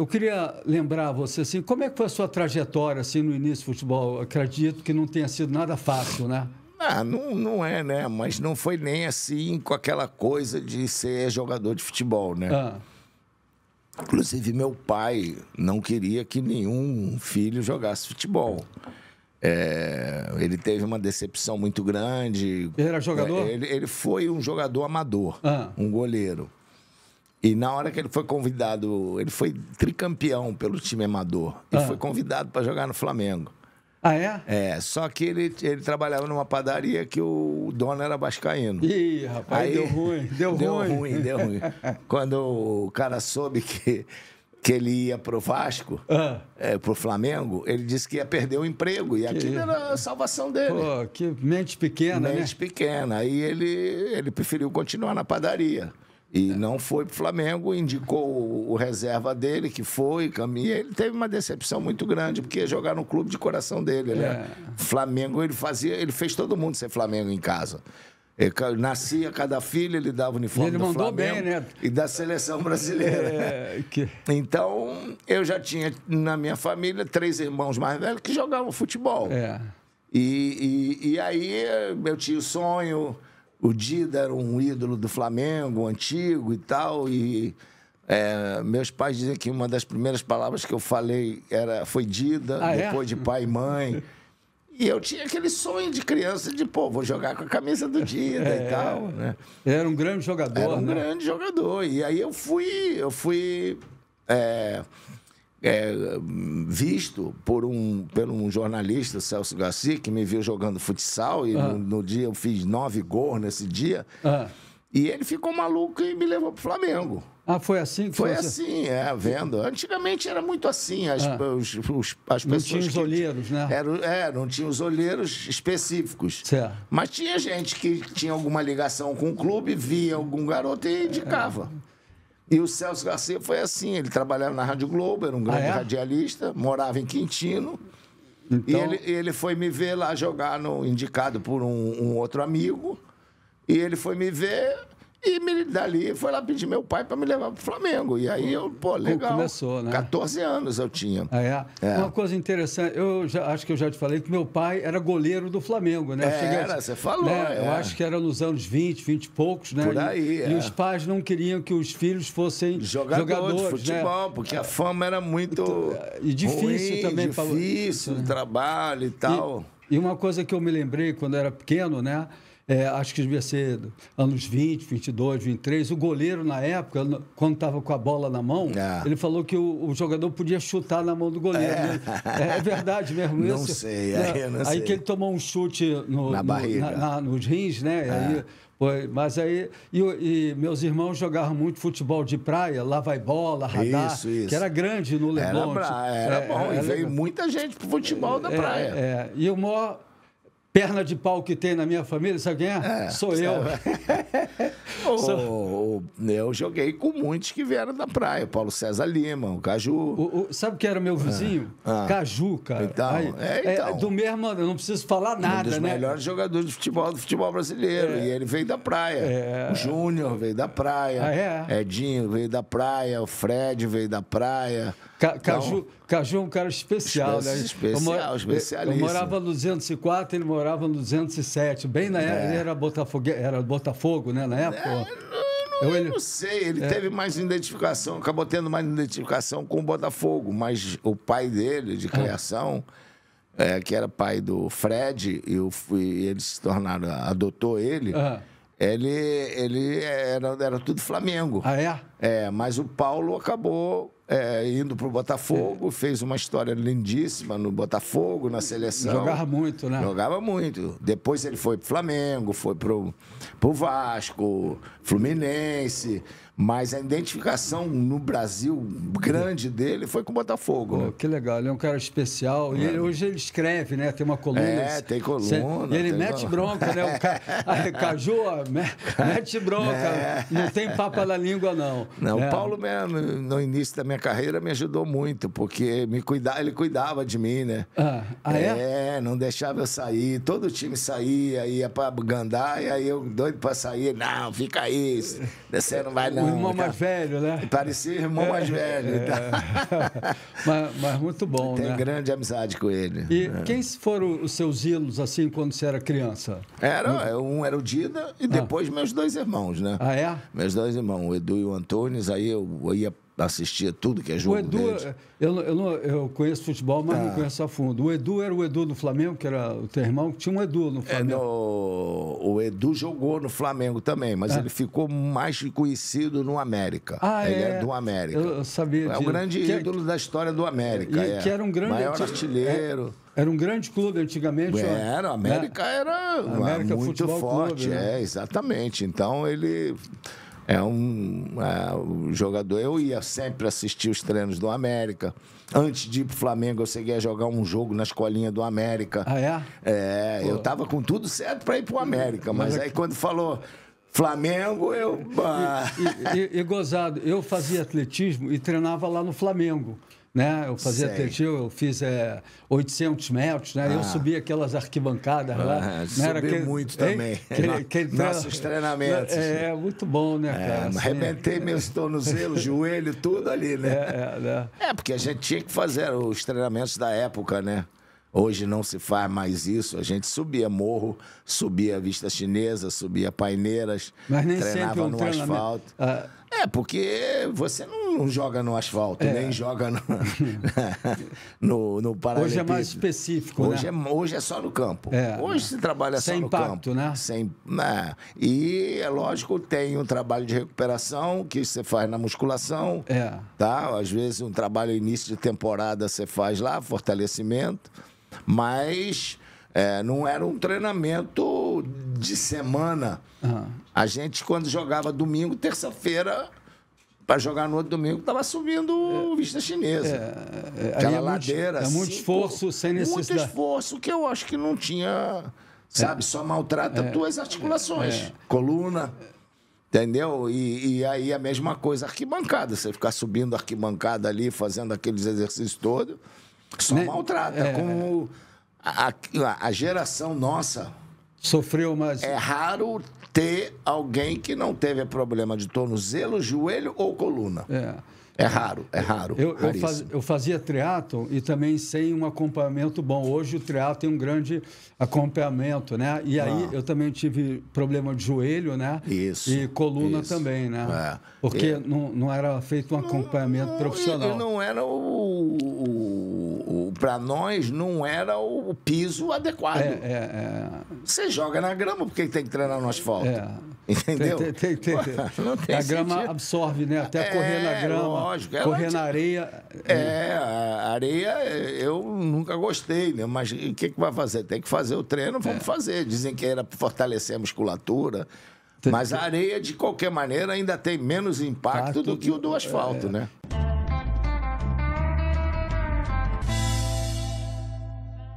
eu queria lembrar você assim, como é que foi a sua trajetória assim no início do futebol? acredito que não tenha sido nada fácil, né? Ah, não, não é, né? Mas não foi nem assim com aquela coisa de ser jogador de futebol, né? Ah. Inclusive, meu pai não queria que nenhum filho jogasse futebol. É, ele teve uma decepção muito grande. Ele era jogador? É, ele, ele foi um jogador amador, ah. um goleiro. E na hora que ele foi convidado, ele foi tricampeão pelo time amador. E ah. foi convidado para jogar no Flamengo. Ah, é? É, só que ele, ele trabalhava numa padaria que o dono era vascaíno. Ih, rapaz, Aí, deu ruim, deu, deu ruim. ruim. Deu ruim, Quando o cara soube que, que ele ia pro Vasco, ah. é, pro Flamengo, ele disse que ia perder o emprego. E aquilo era a salvação dele. Pô, que mente pequena, mente né? Mente pequena. Aí ele, ele preferiu continuar na padaria. E é. não foi pro Flamengo, indicou o, reserva dele, que foi, caminha. Ele teve uma decepção muito grande, porque ia jogar no clube de coração dele, né? É. Flamengo, ele fazia, ele fez todo mundo ser Flamengo em casa. Ele, é, nascia cada filho, ele dava o uniforme ele do mandou Flamengo bem, né? e da seleção brasileira. É, que... Então, eu já tinha na minha família três irmãos mais velhos que jogavam futebol. É. E, e, e aí eh, eu tinha o sonho o Dida era um ídolo do Flamengo, antigo e tal, e é, meus pais dizem que uma das primeiras palavras que eu falei era, foi Dida, ah, é? depois é? de pai e mãe. E eu tinha aquele sonho de criança de, pô, vou jogar com a camisa do Dida é, e tal, né? Era um grande jogador, Era um né? grande jogador. E aí eu fui, eu fui... É, é, visto por um, por um jornalista, Celso Garcia, que me viu jogando futsal e uhum. no, no, dia eu fiz nove gols nesse dia. Uhum. E ele ficou maluco e me levou pro Flamengo. Ah, foi assim? Foi, foi assim, assim, é, vendo. Antigamente era muito assim, as, ah. os, os, as não pessoas... Não tinha os olheiros, né? Era, é, não tinha os olheiros específicos. Certo. Mas tinha gente que tinha alguma ligação com o clube, via algum garoto e indicava. É. E o Celso Garcia foi assim, ele trabalhava na Rádio Globo, era um grande ah, é? radialista, morava em Quintino. Então... E ele, ele foi me ver lá jogar, no, indicado por um, um outro amigo. E ele foi me ver, e me, dali foi lá pedir meu pai para me levar o Flamengo. E aí eu, pô, legal. Começou, né? 14 anos eu tinha. Ah, é? é. Uma coisa interessante, eu já, acho que eu já te falei que meu pai era goleiro do Flamengo, né? era, a, você falou. Né? É. Eu acho que era nos anos 20, 20 e poucos, né? Por aí, e, e é. os pais não queriam que os filhos fossem Jogador jogadores. de né? futebol, né? porque a fama era muito. Então, é, e difícil ruim, também para Difícil, pra... Né? trabalho e tal. E, e uma coisa que eu me lembrei quando era pequeno, né? é, acho que devia ser anos 20, 22, 23. O goleiro, na época, quando estava com a bola na mão, é. ele falou que o, o, jogador podia chutar na mão do goleiro. É, né? é, é verdade mesmo não isso. Sei, aí, não aí sei. que ele tomou um chute no, na barriga. No, na, na, nos rins, né? Ah. Aí, foi, mas aí, e, e, meus irmãos jogavam muito futebol de praia, lá vai bola, radar, isso, isso. que era grande no Leblon. Era, pra, tipo, era é, bom, era, e veio era... muita gente pro futebol da é, praia. É, e o maior perna de pau que tem na minha família, sabe quem é? é Sou eu. Sou... eu joguei com muitos que vieram da praia. Paulo César Lima, o Caju. O, o, sabe quem era meu vizinho? Ah, ah. Caju, cara. Então, Aí, é, é então. É, do mesmo, não preciso falar nada, um dos né? melhores jogadores de futebol do futebol brasileiro. É. E ele veio da praia. É. O Júnior veio da praia. Ah, é? Edinho veio da praia. O Fred veio da praia. Caju, Caju é um cara especial, né? Especial, especialista. Eu morava no 204, ele morava no 207. Bem na época, é. ele era Botafogo, era Botafogo, né? Na é, época. É, eu, não sei, ele é. teve mais identificação, acabou tendo mais identificação com o Botafogo, mas o pai dele, de ah. criação, é, que era pai do Fred, e, ele e eles se tornaram, adotou ele. Ah. Ele, ele era, era tudo Flamengo. Ah, é? É, mas o Paulo acabou é, indo para o Botafogo, é. fez uma história lindíssima no Botafogo, na seleção. Jogava muito, né? Jogava muito. Depois ele foi para Flamengo, foi para o Vasco, Fluminense. Mas a identificação no Brasil grande dele foi com o Botafogo. Oh, que legal, ele é um cara especial. E é. hoje ele escreve, né? Tem uma coluna. É, tem coluna. Cê, ele mete coluna. bronca, né? O ca... a, Caju, mete bronca. É. Não tem papa na língua, não. Não, é. o Paulo mesmo, no início da minha carreira me ajudou muito, porque me cuidava, ele cuidava de mim, né? Ah, ah é? é? não deixava eu sair. Todo time saía, ia pra Gandar, e aí eu doido pra sair. Não, fica aí, você não vai não. O irmão cara. mais velho, né? Parecia irmão é, mais velho. É. Tá? mas, mas, muito bom, Tem né? Tenho grande amizade com ele. E é. quem foram os seus ídolos, assim, quando você era criança? Era, hum. um era o Dida e ah. depois ah. meus dois irmãos, né? Ah, é? Meus dois irmãos, o Edu e o Antônio, aí eu ia assistia tudo que é jogo o Edu, é, Eu, eu, não, eu conheço futebol, mas ah. não tá. conheço a fundo. O Edu era o Edu do Flamengo, que era o teu irmão, tinha um Edu no é, Flamengo. É, no, o Edu jogou no Flamengo também, mas ah. ele ficou mais conhecido no América. Ah, ele é, é do América. Eu, eu sabia É o um grande que, é ídolo da história do América. E, é. Que era um grande... Maior artilheiro. É. Era um grande clube antigamente. Era, a América né? era América muito Futebol forte, clube, né? é, exatamente. Então ele é um, é, o jogador. Eu ia sempre assistir os treinos do América. Antes de ir pro Flamengo, eu cheguei a jogar um jogo na escolinha do América. Ah, é? É, Pô. eu tava com tudo certo para ir pro América, mas, mas aí quando falou. Flamengo, eu. E, e, e, e gozado, eu fazia atletismo e treinava lá no Flamengo né? Eu fazia Sei. atletismo, eu fiz é, 800 metros, né? Ah. Eu subia aquelas arquibancadas ah, lá. Né? Subi era muito também. Nossos treinamentos. É, é, muito bom, né, é, cara? É, assim, arrebentei é, meus tornozelos, joelho, tudo ali, né? É, é, né? é, porque a gente tinha que fazer os treinamentos da época, né? Hoje não se faz mais isso. A gente subia morro, subia vista chinesa, subia paineiras, Mas nem treinava sempre um no asfalto. Ah. É, porque você não não joga no asfalto, é. nem joga no, no, no Hoje é mais específico, hoje né? É, hoje é só no campo. É. Hoje se trabalha Sem só no campo. Né? Sem né? E, é lógico, tem um trabalho de recuperação que você faz na musculação. É. Tá? Às vezes um trabalho início de temporada você faz lá, fortalecimento. Mas... É, não era um treinamento de semana. Uhum. A gente, quando jogava domingo, terça-feira, para jogar no outro domingo, estava subindo é, vista chinesa. É, é, é. aquela é ladeira. Muito, é muito cinco, é assim, esforço sem necessidade. Muito esforço que eu acho que não tinha, sabe? É. Só maltrata é, articulações, coluna. Entendeu? E, e, aí a mesma coisa, arquibancada. Você ficar subindo arquibancada ali, fazendo aqueles exercícios todos, só maltrata. Como a, a, a geração nossa. Sofreu mais. É raro ter alguém que não teve problema de tornozelo, joelho ou coluna. É. É raro, é raro. Eu, eu, faz, eu fazia triatlon e também sem um acompanhamento bom. Hoje o triatlon tem um grande acompanhamento, né? E aí ah. eu também tive problema de joelho, né? Isso. E coluna isso. também, né? É. Porque não, não era feito um acompanhamento não, profissional. não era o, o para nós não era o, piso adequado. É, é, é. Você joga na grama porque tem que treinar no asfalto. É. Entendeu? Tem, tem, tem, a grama sentido. absorve, né? Até é, correr na grama, lógico, é correr ela... na areia. É, a areia eu nunca gostei, né? Mas o que, que vai fazer? Tem que fazer o treino, vamos fazer. Dizem que era fortalecer a musculatura. Mas a areia, de qualquer maneira, ainda tem menos impacto Impacto do que o do asfalto, né?